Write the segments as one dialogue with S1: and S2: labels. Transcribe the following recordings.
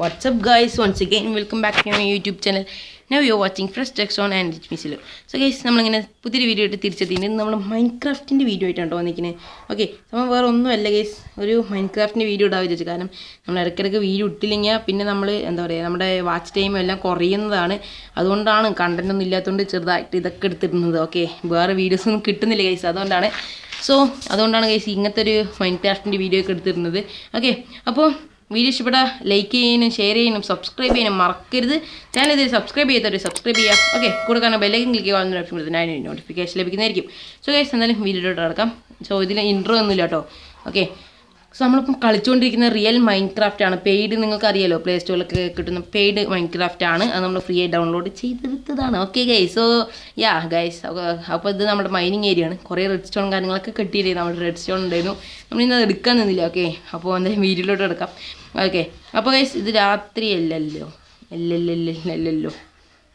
S1: What's up guys once again welcome back to my YouTube channel now you are watching Fresh Text on and Rich Missilo so guys നമ്മളിങ്ങനെ പുതിയൊരു video ആയിട്ട് തിരിച്ചെത്തിയിട്ട് നമ്മൾ മൈൻക്രാഫ്റ്റിൻ്റെ video ആയിട്ടാണ് വന്നിരിക്കുന്നത് okay നമ്മൾ വേറെ ഒന്നുമല്ല ഗൈസ് ഒരു മൈൻക്രാഫ്റ്റിൻ്റെ വീഡിയോ ഇടാൻ വിചാരിച്ചു കാരണം നമ്മൾ ഇടയ്ക്കിടയ്ക്ക് വീഡിയോ ഇട്ടില്ലെങ്കിൽ പിന്നെ നമ്മൾ എന്താ പറയുക നമ്മുടെ വാച്ച് ടൈം എല്ലാം കുറയുന്നതാണ് അതുകൊണ്ടാണ് കണ്ടൻ്റ് ഒന്നും ഇല്ലാത്തതുകൊണ്ട് ചെറുതായിട്ട് ഇതൊക്കെ എടുത്തിരുന്നത് ഓക്കെ വേറെ വീഡിയോസ് ഒന്നും കിട്ടുന്നില്ല ഗൈസ് അതുകൊണ്ടാണ് സോ അതുകൊണ്ടാണ് ഗൈസ് ഇങ്ങനത്തെ ഒരു മൈൻക്രാഫ്റ്റിൻ്റെ വീഡിയോ ഒക്കെ എടുത്തിരുന്നത് ഓക്കെ അപ്പോൾ വീഡിയോ ഇഷ്ടപ്പെട്ട ലൈക്ക് ചെയ്യാനും ഷെയർ ചെയ്യാനും സബ്സ്ക്രൈബ് ചെയ്യാനും മറക്കരുത് ഞാൻ ഇതിൽ സബ്സ്ക്രൈബ് ചെയ്തവർ സബ്സ്ക്രൈബ് ചെയ്യാം ഓക്കെ കൂടെ കാരണം ബെല്ലൈക്കൻ ക്ലിക്ക് ചെയ്യുന്ന ഓപ്ഷൻ കൊടുത്താൽ ഞാൻ നോട്ടിഫിക്കേഷൻ ലഭിക്കുന്നതായിരിക്കും സോ ഗൈസ് എന്തായാലും വീഡിയോ ഇട്ട് സോ ഇതിൽ ഇൻട്രോ ഒന്നുമില്ല കേട്ടോ ഓക്കെ സോ നമ്മളിപ്പം കളിച്ചുകൊണ്ടിരിക്കുന്ന റിയൽ മൈൻഡ് ക്രാഫ്റ്റ് ആണ് പെയ്ഡ് നിങ്ങൾക്കറിയാലോ പ്ലേ സ്റ്റോറിലൊക്കെ കിട്ടുന്ന പെയ്ഡ് മൈൻഡ് ക്രാഫ്റ്റ് ആണ് അത് നമ്മൾ ഫ്രീ ആയി ഡൗൺലോഡ് ചെയ്തെടുത്തതാണ് okay guys so yeah guys അപ്പോൾ ഇത് നമ്മുടെ മൈനിങ് ഏരിയ ആണ് കുറേ റെഡ് സ്റ്റോൺ കാര്യങ്ങളൊക്കെ കിട്ടിയില്ലേ നമ്മുടെ റെഡ് സ്റ്റോൺ ഉണ്ടായിരുന്നു നമ്മളിന്ന് അത് എടുക്കാൻ നിന്നില്ല ഓക്കെ അപ്പോൾ എന്തായാലും വീഡിയോയിലോട്ട് എടുക്കാം ഓക്കെ അപ്പോൾ ഗൈസ് ഇത് രാത്രി അല്ലല്ലോ അല്ലല്ലോ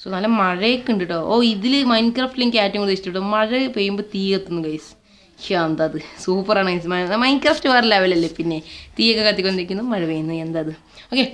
S1: സോ നല്ല മഴയൊക്കെ ഉണ്ട് കേട്ടോ ഓ ഇതിൽ മൈൻഡ് ക്രാഫ്റ്റിൽ ഏറ്റവും കൂടുതൽ ഇഷ്ടപ്പെട്ടു മഴ പെയ്യുമ്പോൾ തീ എത്തുന്നു ഗൈസ് ഷോ എന്തത് സൂപ്പറാണ് മൈൻക്രാഫ്റ്റ് വേറെ ലെവലല്ലേ പിന്നെ തീയൊക്കെ കത്തിക്കൊണ്ടിരിക്കുന്നു മഴ പെയ്യുന്നു എന്തത് ഓക്കെ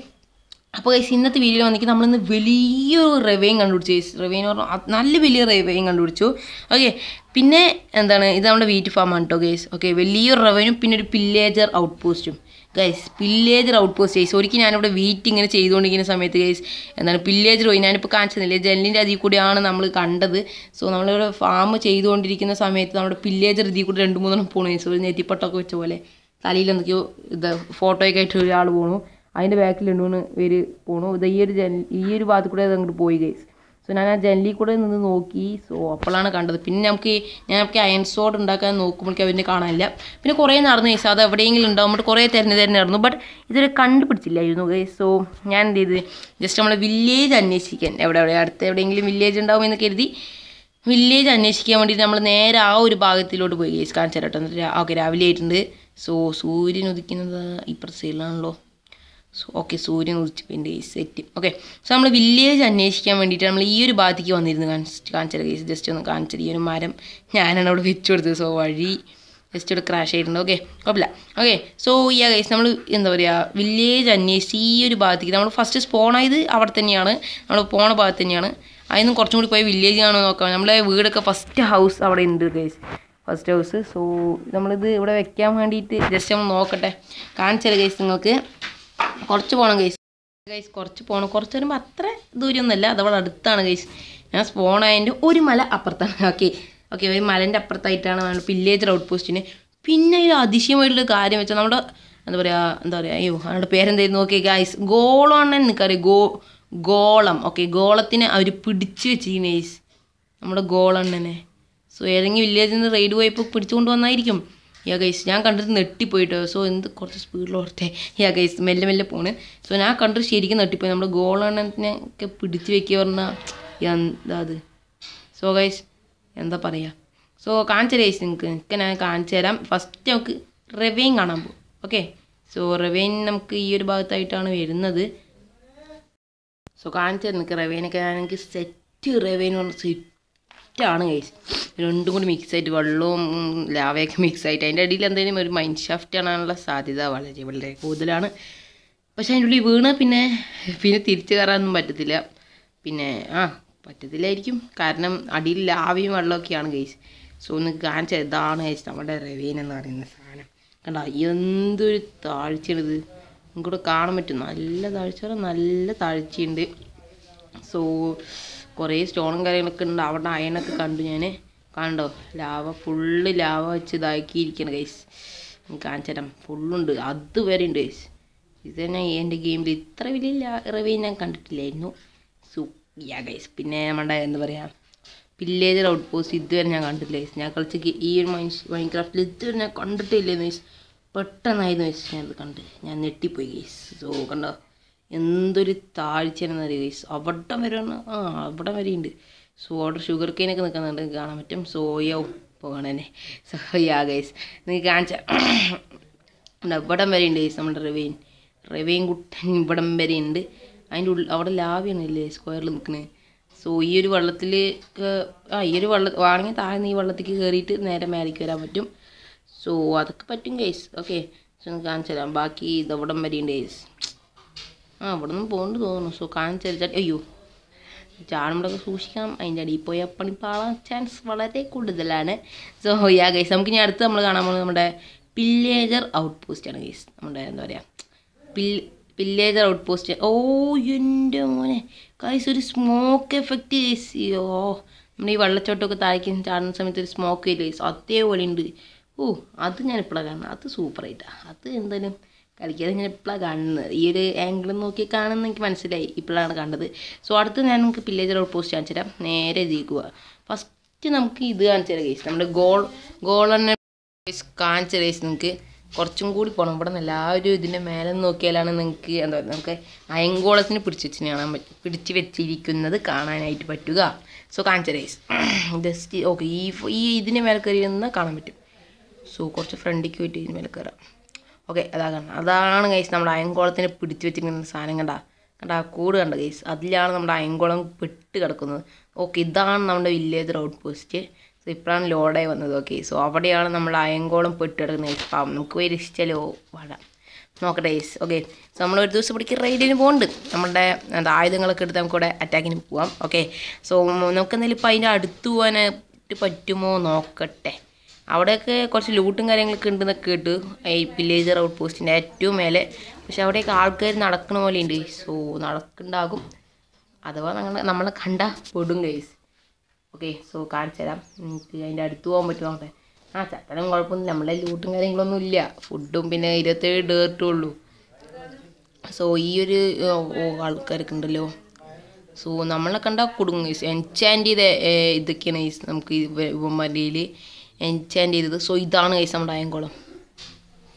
S1: അപ്പോൾ ഗൈസ് ഇന്നത്തെ വീഡിയോ വന്നിട്ട് നമ്മളിന്ന് വലിയൊരു റവയും കണ്ടുപിടിച്ചു ഗൈസ് റവയെന്ന് പറഞ്ഞാൽ നല്ല വലിയ റവയും കണ്ടുപിടിച്ചു ഓക്കെ പിന്നെ എന്താണ് ഇത് നമ്മുടെ വീറ്റ് ഫാമാണ് കേട്ടോ ഗൈസ് ഓക്കെ വലിയൊരു റവനും പിന്നെ ഒരു പില്ലേജർ ഔട്ട് പോസ്റ്റും guys pillager outpost guys ഒരിക്കൽ ഞാനിവിടെ വീറ്റ് ഇങ്ങനെ ചെയ്തുകൊണ്ടിരിക്കുന്ന സമയത്ത് ഗൈസ് എന്താണ് പില്ലേജർ പോയി ഞാനിപ്പോൾ കാണിച്ചതില്ല ജെല്ലിൻ്റെ അതിൽ കൂടിയാണ് നമ്മൾ കണ്ടത് സോ നമ്മളിവിടെ ഫാം ചെയ്തുകൊണ്ടിരിക്കുന്ന സമയത്ത് നമ്മുടെ പില്ലേജർ ഇതിൽ കൂടി രണ്ട് മൂന്നെണ്ണം പോണു ഗൈസ് ഒരു നെറ്റിപ്പട്ടമൊക്കെ വെച്ച പോലെ തലയിൽ എന്തൊക്കെയോ ഇത് ഫോട്ടോയൊക്കെ ആയിട്ട് ഒരാൾ പോണു അതിൻ്റെ ബാക്കിൽ രണ്ട് മൂന്ന് പേര് പോണു ഇത് ഈ ഒരു ജെൽ ഈ ഒരു ഭാഗത്ത് കൂടെ അത് അങ്ങോട്ട് പോയി ഗൈസ് സോ ഞാൻ ആ ജനലിൽ കൂടെ നിന്ന് നോക്കി സോ അപ്പോഴാണ് കണ്ടത് പിന്നെ നമുക്ക് ഞാൻ നമുക്ക് അയൺ സോഡ് ഉണ്ടാക്കാൻ നോക്കുമ്പോഴേക്കും അവൻ്റെ കാണാനില്ല പിന്നെ കുറേ നടന്നു കഴിച്ചു അത് എവിടെയെങ്കിലും ഉണ്ടാവും ബട്ട് കുറേ തിരഞ്ഞു നടന്നു ബട്ട് ഇതുവരെ കണ്ടുപിടിച്ചില്ലായിരുന്നു സോ ഞാൻ എന്ത് ചെയ്ത് ജസ്റ്റ് നമ്മളെ വില്ലേജ് അന്വേഷിക്കാൻ എവിടെ എവിടെ അടുത്ത് എവിടെയെങ്കിലും വില്ലേജ് ഉണ്ടാവും എന്ന് കരുതി വില്ലേജ് അന്വേഷിക്കാൻ വേണ്ടിയിട്ട് നമ്മൾ നേരെ ആ ഒരു ഭാഗത്തിലോട്ട് പോയി കാണിച്ചു തരട്ടെ ഓക്കെ രാവിലെ ആയിട്ടുണ്ട് സോ സൂര്യൻ ഉദിക്കുന്നത് ഇപ്പുറത്തെ സൈഡിലാണല്ലോ ഓക്കെ സൂര്യൻ കേസ് സെറ്റ് ഓക്കെ സോ നമ്മൾ വില്ലേജ് അന്വേഷിക്കാൻ വേണ്ടിയിട്ട് നമ്മൾ ഈ ഒരു ഭാഗത്തേക്ക് വന്നിരുന്നു കാണിച്ച് കാണിച്ചത് കേസ് ജസ്റ്റ് ഒന്ന് കാണിച്ചത് ഈ ഒരു മരം ഞാനാണ് അവിടെ വെച്ചു കൊടുത്തത് സോ വഴി ജസ്റ്റ് ഇവിടെ ക്രാഷ് ആയിട്ടുണ്ട് ഓക്കെ കുഴപ്പമില്ല ഓക്കെ സോ ഈ കേസ് നമ്മൾ എന്താ പറയുക വില്ലേജ് അന്വേഷിച്ച് ഈ ഒരു ഭാഗത്തേക്ക് നമ്മൾ ഫസ്റ്റ് സ്പോണായത് അവിടെ തന്നെയാണ് നമ്മൾ പോണ ഭാഗത്ത് തന്നെയാണ് അതിന് കുറച്ചും കൂടി പോയി വില്ലേജ് കാണുമെന്ന് നോക്കാം നമ്മളെ വീടൊക്കെ ഫസ്റ്റ് ഹൗസ് അവിടെ ഉണ്ട് കേസ് ഫസ്റ്റ് ഹൗസ് സോ നമ്മളിത് ഇവിടെ വെക്കാൻ വേണ്ടിയിട്ട് ജസ്റ്റ് നമ്മൾ നോക്കട്ടെ കാണിച്ചാൽ കേസ് നിങ്ങൾക്ക് കുറച്ച് പോകണം ഗൈസ് ഗൈസ് കുറച്ച് പോകണം കുറച്ച് വരുമ്പോൾ അത്ര ദൂരമൊന്നുമല്ല അതവിടെ അടുത്താണ് ഗൈസ് ഞാൻ സ്പോണായതിൻ്റെ ഒരു മല അപ്പുറത്താണ് ഓക്കെ ഓക്കെ ഒരു മലൻ്റെ അപ്പുറത്തായിട്ടാണ് നമ്മുടെ വില്ലേജ് റൗട്ട് പോസ്റ്റിന് പിന്നെ ഒരു അതിശയമായിട്ടുള്ള കാര്യം വെച്ചാൽ നമ്മുടെ എന്താ പറയുക എന്താ പറയുക അയ്യോ അവരുടെ പേരെന്തായിരുന്നു ഓക്കെ ഗൈസ് ഗോളമാണെന്ന് എനിക്കറിയാം ഗോ ഗോളം ഓക്കെ ഗോളത്തിനെ അവർ പിടിച്ചു വെച്ചിരിക്കുന്ന ഗൈസ് നമ്മുടെ ഗോളണ്ണനെ സോ ഏതെങ്കിലും വില്ലേജിൽ നിന്ന് റെയ്ഡ് പോയപ്പോൾ പിടിച്ചുകൊണ്ട് വന്നായിരിക്കും യാ ഗൈസ് ഞാൻ കണ്ടിട്ട് നെട്ടിപ്പോയിട്ടോ സോ എന്ത് കുറച്ച് സ്പീഡിൽ ഓർത്തെ യാ ഗൈസ് മെല്ലെ മെല്ലെ പോണ് സോ ഞാൻ കണ്ടിട്ട് ശരിക്കും നെട്ടിപ്പോയി നമ്മൾ ഗോളെണ്ണത്തിനൊക്കെ പിടിച്ച് വെക്കുക പറഞ്ഞാൽ എന്താ അത് സോ ഗൈസ് എന്താ പറയുക സോ കാണിച്ചു ഗൈസ് നിങ്ങൾക്ക് നിങ്ങൾക്ക് ഞാൻ കാണിച്ചു തരാം ഫസ്റ്റ് നമുക്ക് റെവയും കാണാൻ പോകും ഓക്കെ സോ റെവൈൻ നമുക്ക് ഈ ഒരു ഭാഗത്തായിട്ടാണ് വരുന്നത് സോ കാണിച്ചു തരാം നിങ്ങൾക്ക് റെവൈനൊക്കെ ഞാൻ എനിക്ക് സെറ്റ് റെവൈൻ പറഞ്ഞ സെറ്റ് ഷാഫ്റ്റാണ് കഴിച്ച് രണ്ടും കൂടി മിക്സായിട്ട് വെള്ളവും ലാവയൊക്കെ മിക്സായിട്ട് അതിൻ്റെ അടിയിൽ എന്തെങ്കിലും ഒരു മൈൻഡ് ഷാഫ്റ്റ് കാണാനുള്ള സാധ്യത വളരെ വളരെ കൂടുതലാണ് പക്ഷേ അതിൻ്റെ ഉള്ളിൽ വീണ് പിന്നെ പിന്നെ തിരിച്ചു കയറാനൊന്നും പറ്റത്തില്ല പിന്നെ ആ പറ്റത്തില്ലായിരിക്കും കാരണം അടിയിൽ ലാവയും വെള്ളമൊക്കെയാണ് കഴിച്ച് സോ ഒന്ന് കാണിച്ചത് ഇതാണ് കഴിച്ച് നമ്മുടെ റവീൻ എന്ന് പറയുന്ന സാധനം കണ്ട എന്തൊരു താഴ്ചയാണിത് നിങ്ങൾക്കൂടെ കാണാൻ പറ്റും നല്ല താഴ്ച നല്ല താഴ്ചയുണ്ട് സോ കുറേ സ്റ്റോണും കാര്യങ്ങളൊക്കെ ഉണ്ട് അവിടെ അയണൊക്കെ കണ്ടു ഞാൻ കണ്ടോ ലാവ ഫുള്ള് ലാവ വെച്ച് ഇതാക്കിയിരിക്കണം ഗൈസ് കാണിച്ചേരാം ഫുള്ളുണ്ട് അതുവരെ ഉണ്ട് ഗൈസ് ഇത് തന്നെ എൻ്റെ ഗെയിമിൽ ഇത്ര വലിയ റിവ്യൂ ഞാൻ കണ്ടിട്ടില്ലായിരുന്നു സോ യാ ഗൈസ് പിന്നെ നമ്മുടെ എന്താ പറയുക വില്ലേജർ ഔട്ട് പോസ്റ്റ് ഇതുവരെ ഞാൻ കണ്ടിട്ടില്ല ഗൈസ് ഞാൻ കളിച്ച് ഈ ഒരു മൈൻ ക്രാഫ്റ്റിൽ ഇതുവരെ ഞാൻ കണ്ടിട്ടില്ലായിരുന്നു ഗൈസ് പെട്ടെന്നായിരുന്നു ഗൈസ് ഞാനത് കണ്ട് ഞാൻ ഞെട്ടിപ്പോയി ഗൈസ് സോ കണ്ടോ എന്തൊരു താഴ്ചയാണെന്ന് അറിയുക ഗൈസ് അവിടെ വരെ ആ അവിടം വരെയുണ്ട് സോ അവിടെ ഷുഗർ കെയിനൊക്കെ നിൽക്കുന്നുണ്ട് കാണാൻ പറ്റും സോയാവും പോകണേ സോയാ ഗൈസ് നിങ്ങൾക്ക് കാണിച്ചാൽ ഇവിടം വരെ ഉണ്ട് ഗൈസ് നമ്മുടെ റവീൻ റവീൻ കുട്ടൻ ഇവിടം വരെ ഉണ്ട് അതിൻ്റെ ഉള്ളിൽ അവിടെ ലാവിയാണ് ഇല്ലേ സ്ക്വയറിൽ നിൽക്കുന്നത് സോ ഈ ഒരു വള്ളത്തിൽ ആ ഈ ഒരു വെള്ളം ആണെങ്കിൽ താഴ്ന്ന് ഈ വെള്ളത്തേക്ക് കയറിയിട്ട് നേരെ മേലേക്ക് വരാൻ പറ്റും സോ അതൊക്കെ പറ്റും ഗൈസ് ഓക്കെ കാണിച്ചു തരാം ബാക്കി ഇതവിടം വരെയുണ്ട് ഗൈസ് ആ ഇവിടെ നിന്ന് തോന്നുന്നു സോ കാണിച്ചാൽ അയ്യോ ചാടുമ്പോഴൊക്കെ സൂക്ഷിക്കാം അതിൻ്റെ അടിയിൽ പോയി അപ്പണി പാളാൻ ചാൻസ് വളരെ കൂടുതലാണ് സോ യാ ഗൈസ് നമുക്ക് ഇനി അടുത്ത് നമ്മൾ കാണാൻ പോകുന്നത് നമ്മുടെ പില്ലേജർ ഔട്ട് പോസ്റ്റാണ് ഗൈസ് നമ്മുടെ എന്താ പറയുക പില്ലേജർ ഔട്ട് പോസ്റ്റ് ഓ എൻ്റെ മോനെ കൈസ് ഒരു സ്മോക്ക് എഫക്റ്റ് ഗൈസ് ഓ നമ്മുടെ ഈ വെള്ളച്ചോട്ടമൊക്കെ താഴേക്ക് ചാടുന്ന സമയത്ത് ഒരു സ്മോക്ക് ഗൈസ് അതേപോലെ ഉണ്ട് ഓ അത് ഞാൻ ഇപ്പോഴാണ് കാണുന്നത് അത് സൂപ്പറായിട്ടാണ് അത് എന്തായാലും കളിക്കാതെ ഞാൻ ഇപ്പോഴാണ് കാണുന്നത് ഈ ഒരു ആംഗിൾ നോക്കി കാണുന്നത് എനിക്ക് മനസ്സിലായി ഇപ്പോഴാണ് കണ്ടത് സോ അടുത്ത് ഞാൻ നിങ്ങൾക്ക് വില്ലേജർ പോസ്റ്റ് കാണിച്ചു തരാം നേരെ ഇതിക്കുക ഫസ്റ്റ് നമുക്ക് ഇത് കാണിച്ചു തരാം കേസ് നമ്മുടെ ഗോൾ ഗോൾ തന്നെ കാണിച്ചു തരാം കേസ് നിങ്ങൾക്ക് കുറച്ചും കൂടി പോകണം ഇവിടെ നിന്ന് എല്ലാവരും ഇതിൻ്റെ മേലെ നോക്കിയാലാണ് നിങ്ങൾക്ക് എന്താ പറയുക നമുക്ക് അയങ്കോളത്തിന് പിടിച്ച് വെച്ച് കാണാൻ പറ്റും പിടിച്ച് വെച്ചിരിക്കുന്നത് കാണാനായിട്ട് പറ്റുക സോ കാണിച്ച റൈസ് ജസ്റ്റ് ഓക്കെ ഈ ഈ ഇതിൻ്റെ മേലെ കയറി നിന്ന് കാണാൻ പറ്റും സോ കുറച്ച് ഫ്രണ്ടിലേക്ക് പോയിട്ട് ഇതിന് മേലെ കയറാം ഓക്കെ അതാണ് അതാണ് ഗൈസ് നമ്മുടെ അയങ്കോളത്തിന് പിടിച്ചു വെച്ചിരിക്കുന്ന സാധനം കണ്ട കണ്ട കൂട് കണ്ട ഗൈസ് അതിലാണ് നമ്മുടെ അയങ്കോളം പെട്ട് കിടക്കുന്നത് ഓക്കെ ഇതാണ് നമ്മുടെ വില്ലേജ് ഔട്ട് പോസ്റ്റ് സോ ഇപ്പോഴാണ് ലോഡായി വന്നത് ഓക്കെ സോ അവിടെയാണ് നമ്മൾ അയങ്കോളം പെട്ട് കിടക്കുന്നത് ഗൈസ് പാവം നമുക്ക് പോയി രക്ഷിച്ചാലോ വരാം നോക്കട്ടെ ഗൈസ് ഓക്കെ സോ നമ്മൾ ഒരു ദിവസം പിടിക്ക് റൈഡിന് പോകുന്നുണ്ട് നമ്മുടെ എന്താ ആയുധങ്ങളൊക്കെ എടുത്ത് നമുക്കിവിടെ അറ്റാക്കിന് പോവാം ഓക്കെ സോ നമുക്ക് എന്തായാലും ഇപ്പോൾ അതിൻ്റെ അടുത്ത് പോകാനായിട്ട് പറ്റുമോ നോക്കട്ടെ അവിടെയൊക്കെ കുറച്ച് ലൂട്ടും കാര്യങ്ങളൊക്കെ ഉണ്ടെന്നൊക്കെ കേട്ടു ഈ വില്ലേജർ ഔട്ട് പോസ്റ്റിൻ്റെ ഏറ്റവും മേലെ പക്ഷെ അവിടെയൊക്കെ ആൾക്കാർ നടക്കണ പോലെ ഉണ്ട് സോ നടക്കുന്നുണ്ടാകും അഥവാ ഞങ്ങൾ നമ്മളെ കണ്ട പെടും കേസ് ഓക്കെ സോ കാണിച്ചു തരാം അതിൻ്റെ അടുത്ത് പോകാൻ പറ്റുമോ അവിടെ ആ ചട്ടനും കുഴപ്പമൊന്നും നമ്മളെ ലൂട്ടും കാര്യങ്ങളൊന്നും ഇല്ല ഫുഡും പിന്നെ ഇരുപത്തേഴ് ഡേർട്ടും ഉള്ളൂ സോ ഈ ഒരു ആൾക്കാരൊക്കെ ഉണ്ടല്ലോ സോ നമ്മളെ കണ്ട കുടുങ്ങും എൻചാൻ്റ് ചെയ്ത ഇതൊക്കെയാണ് നമുക്ക് ഇവന്മാരുടെ എൻചാൻഡ് ചെയ്തത് സോ ഇതാണ് കൈസ നമ്മുടെ അയൻകുളം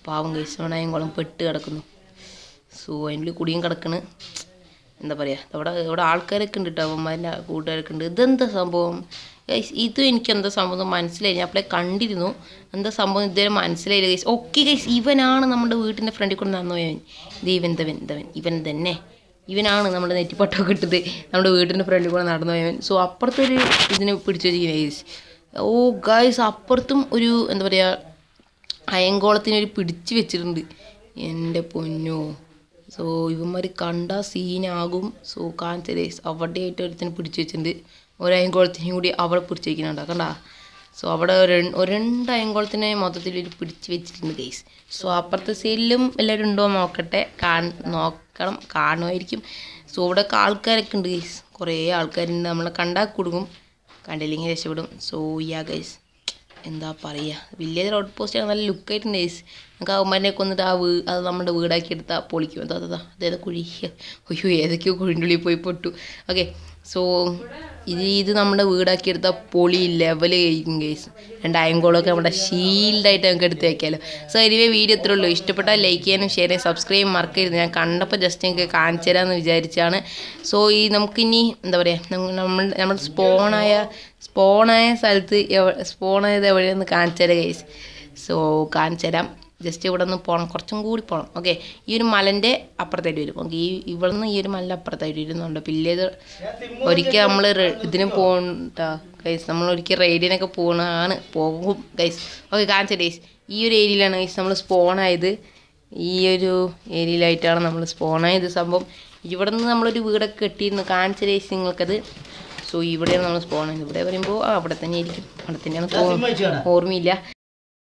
S1: പാവം കൈസ നമ്മുടെ അയൻകുളം പെട്ട് കിടക്കുന്നു സോ അതിൻ്റെ കുടിയും കിടക്കണ് എന്താ പറയുക അവിടെ ഇവിടെ ആൾക്കാരൊക്കെ ഉണ്ട് കേട്ടോ അവന്മാരുടെ കൂട്ടുകാരൊക്കെ ഉണ്ട് ഇതെന്താ സംഭവം ഗൈസ് ഇതും എനിക്ക് എന്താ സംഭവം മനസ്സിലായി ഞാൻ അപ്പോഴേ കണ്ടിരുന്നു എന്താ സംഭവം ഇതുവരെ മനസ്സിലായില്ല ഗൈസ് ഓക്കെ ഗൈസ് ഇവനാണ് നമ്മുടെ വീട്ടിൻ്റെ ഫ്രണ്ടിൽ കൊണ്ട് നടന്നു പോയവൻ ഇത് ഇവൻ തവൻ ഇവൻ തന്നെ ഇവനാണ് നമ്മുടെ നെറ്റിപ്പട്ടമൊക്കെ ഇട്ടത് നമ്മുടെ വീട്ടിൻ്റെ ഫ്രണ്ടിൽ കൂടെ നടന്നു പോയവൻ സോ അപ്പുറത്തൊരു ഇതിനെ പിടിച്ചു വെച്ചിരിക്കുന്നത് ഗൈസ് ഓ ഗായ്സ് അപ്പുറത്തും ഒരു എന്താ പറയുക അയങ്കോളത്തിനൊരു പിടിച്ച് വെച്ചിട്ടുണ്ട് എൻ്റെ പൊന്നോ സോ ഇവന്മാർ കണ്ട സീനാകും സോ അവിടെ ആയിട്ട് ഒരുത്തിന് പിടിച്ചു വെച്ചിട്ടുണ്ട് ഒരു അയങ്കോളത്തിനും കൂടി അവിടെ പിടിച്ചു വെക്കുന്നുണ്ട് കണ്ട സോ അവിടെ രണ്ട് അയങ്കോളത്തിനെ മൊത്തത്തിൽ ഒരു പിടിച്ച് വെച്ചിട്ടുണ്ട് ഗൈസ് സോ അപ്പുറത്തെ സീനിലും എല്ലാവരും ഉണ്ടോ നോക്കട്ടെ കാണ നോക്കണം കാണുമായിരിക്കും സോ ഇവിടെ ആൾക്കാരൊക്കെ ഉണ്ട് ഗൈസ് കുറേ ആൾക്കാരുണ്ട് നമ്മളെ കണ്ടാൽ കുടുങ്ങും കണ്ടില്ലെങ്കിൽ രക്ഷപ്പെടും സോ യാ ഗൈസ് എന്താ പറയുക വില്ലേജ് റോഡ് പോസ്റ്റ് ആണ് നല്ല ലുക്കായിട്ടുണ്ട് ഗൈസ് നമുക്ക് ഉമ്മനെ കൊന്നിട്ട് ആ വീ അത് നമ്മുടെ വീടാക്കി എടുത്താൽ പൊളിക്കും അതാ അതാ അതേതാ കുഴി അയ്യോ ഏതൊക്കെയോ കുഴിൻ്റെ ഉള്ളിൽ പോയി പൊട്ടു ഓക്കെ സോ ഇത് ഇത് നമ്മുടെ വീടാക്കിയെടുത്ത പൊളി ലെവൽ കഴിക്കും കേസ് രണ്ട് അയങ്കോളൊക്കെ നമ്മുടെ ഷീൽഡായിട്ട് നമുക്ക് എടുത്ത് വയ്ക്കാമല്ലോ സോ എനിവേ വീഡിയോ ഇത്രേ ഉള്ളൂ ഇഷ്ടപ്പെട്ടാൽ ലൈക്ക് ചെയ്യാനും ഷെയർ ചെയ്യാനും സബ്സ്ക്രൈബ് മറക്കരുത് ഞാൻ കണ്ടപ്പോൾ ജസ്റ്റ് എനിക്ക് കാണിച്ചു തരാമെന്ന് വിചാരിച്ചാണ് സോ ഈ നമുക്കിനി എന്താ പറയുക നമ്മൾ നമ്മൾ സ്പോണായ സ്പോണായ സ്ഥലത്ത് സ്പോണായത് എവിടെയെന്ന് കാണിച്ചു തരാം കേസ് സോ കാണിച്ചു തരാം ജസ്റ്റ് ഇവിടെ നിന്ന് പോകണം കുറച്ചും കൂടി പോകണം ഓക്കെ ഈ ഒരു മലൻ്റെ അപ്പുറത്തായിട്ട് വരും ഓക്കെ ഈ ഇവിടെ നിന്ന് ഈ ഒരു മലൻ്റെ അപ്പുറത്തായിട്ട് വരുന്നുണ്ട് പിന്നെ ഇത് ഒരിക്കൽ നമ്മൾ ഇതിന് പോകണ്ട ഗൈസ് നമ്മൾ ഒരിക്കൽ റെയ്ഡിനൊക്കെ പോകണതാണ് പോകും ഗൈസ് ഓക്കെ കാണിച്ച ഗൈസ് ഈ ഒരു ഏരിയയിലാണ് ഗൈസ് നമ്മൾ സ്പോണായത് ഈ ഒരു ഏരിയയിലായിട്ടാണ് നമ്മൾ സ്പോണായത് സംഭവം ഇവിടെ നിന്ന് നമ്മളൊരു വീടൊക്കെ കെട്ടിയിരുന്നു കാണിച്ച ഗൈസ് നിങ്ങൾക്കത് സോ ഇവിടെയാണ് നമ്മൾ സ്പോൺ ഇവിടെ പറയുമ്പോൾ അവിടെ തന്നെ ആയിരിക്കും അവിടെ തന്നെയാണ് ഓർമ്മയില്ല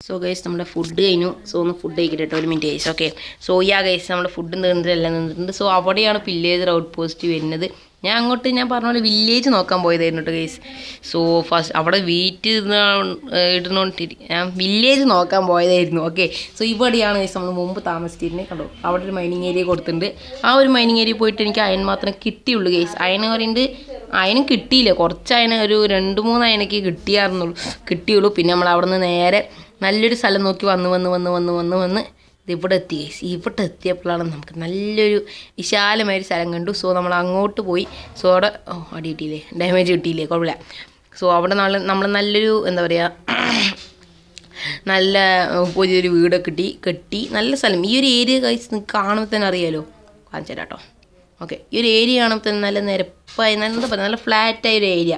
S1: സോ ഗൈസ് നമ്മുടെ ഫുഡ് കഴിഞ്ഞു സോ ഒന്ന് ഫുഡ് കഴിക്കട്ടെ കേട്ടോ ഒരു minute guys okay so yeah guys നമ്മുടെ ഫുഡ് നിന്നിട്ടെല്ലാം നിന്നിട്ടുണ്ട് സോ അവിടെയാണ് വില്ലേജ് ഔട്ട് പോസ്റ്റ് വരുന്നത് ഞാൻ അങ്ങോട്ട് ഞാൻ പറഞ്ഞ പോലെ വില്ലേജ് നോക്കാൻ പോയതായിരുന്നു കേട്ടോ ഗൈസ് സോ ഫസ്റ്റ് അവിടെ വെയിറ്റ് ഇടുന്നോണ്ടിരിക്കും ഞാൻ വില്ലേജ് നോക്കാൻ പോയതായിരുന്നു ഓക്കെ സോ ഇവിടെയാണ് ഗൈസ് നമ്മൾ മുമ്പ് താമസിച്ചിരുന്നത് കണ്ടോ അവിടെ ഒരു മൈനിങ് ഏരിയ കൊടുത്തിട്ടുണ്ട് ആ ഒരു മൈനിങ് ഏരിയ പോയിട്ട് എനിക്ക് അയൺ മാത്രമേ കിട്ടിയുള്ളൂ ഗൈസ് അയൺ പറയുന്നത് അയനും കിട്ടിയില്ല കുറച്ച് അയന ഒരു രണ്ട് മൂന്ന് അയനൊക്കെ കിട്ടിയായിരുന്നുള്ളൂ കിട്ടിയുള്ളൂ പിന്നെ നമ്മൾ അവിടെ നിന്ന് നേരെ നല്ലൊരു സ്ഥലം നോക്കി വന്ന് വന്ന് വന്ന് വന്ന് വന്ന് വന്ന് ഇതിവിടെ എത്തി ഇവിടെ എത്തിയപ്പോഴാണ് നമുക്ക് നല്ലൊരു വിശാലമായൊരു സ്ഥലം കണ്ടു സോ നമ്മൾ അങ്ങോട്ട് പോയി സോ അവിടെ ഓ അടി കിട്ടിയില്ലേ ഡാമേജ് കിട്ടിയില്ലേ കുഴപ്പമില്ല സോ അവിടെ നമ്മൾ നമ്മൾ നല്ലൊരു എന്താ പറയുക നല്ല പുതിയൊരു വീടൊക്കെ കിട്ടി കെട്ടി നല്ല സ്ഥലം ഈ ഒരു ഏരിയ കഴിച്ച് കാണുമ്പോൾ തന്നെ അറിയാലോ കാണിച്ചു തരാം ഓക്കെ ഈ ഒരു ഏരിയ കാണുമ്പോൾ തന്നെ നല്ല നിരപ്പായി നല്ല എന്താ പറയുക നല്ല ഫ്ലാറ്റായ ഒരു ഏരിയ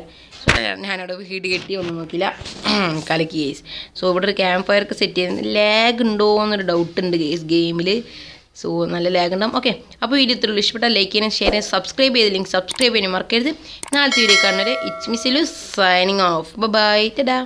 S1: ഞാനവിടെ വീട് കെട്ടി ഒന്നും നോക്കില്ല കളിക്ക് കേസ് സോ ഇവിടെ ഒരു ക്യാമ്പ് ഫയർക്ക് സെറ്റ് ചെയ്യുന്നത് ലാഗ് ഉണ്ടോ എന്നൊരു ഡൗട്ട് ഉണ്ട് കേസ് ഗെയിമിൽ സോ നല്ല ലാഗ് ഉണ്ടാവും ഓക്കെ അപ്പോൾ വീഡിയോ ഇത്രയുള്ളൂ ഇഷ്ടപ്പെട്ട ലൈക്ക് ചെയ്യാനും ഷെയർ ചെയ്യാൻ സബ്സ്ക്രൈബ് ചെയ്ത് ലിങ്ക് സബ്സ്ക്രൈബ് ചെയ്യാനും മറക്കരുത് നാളത്തെ വീഡിയോ കാണുന്നവരെ ഇറ്റ്സ് മിസിലു സൈനിങ് ഓഫ് ബൈ ടാ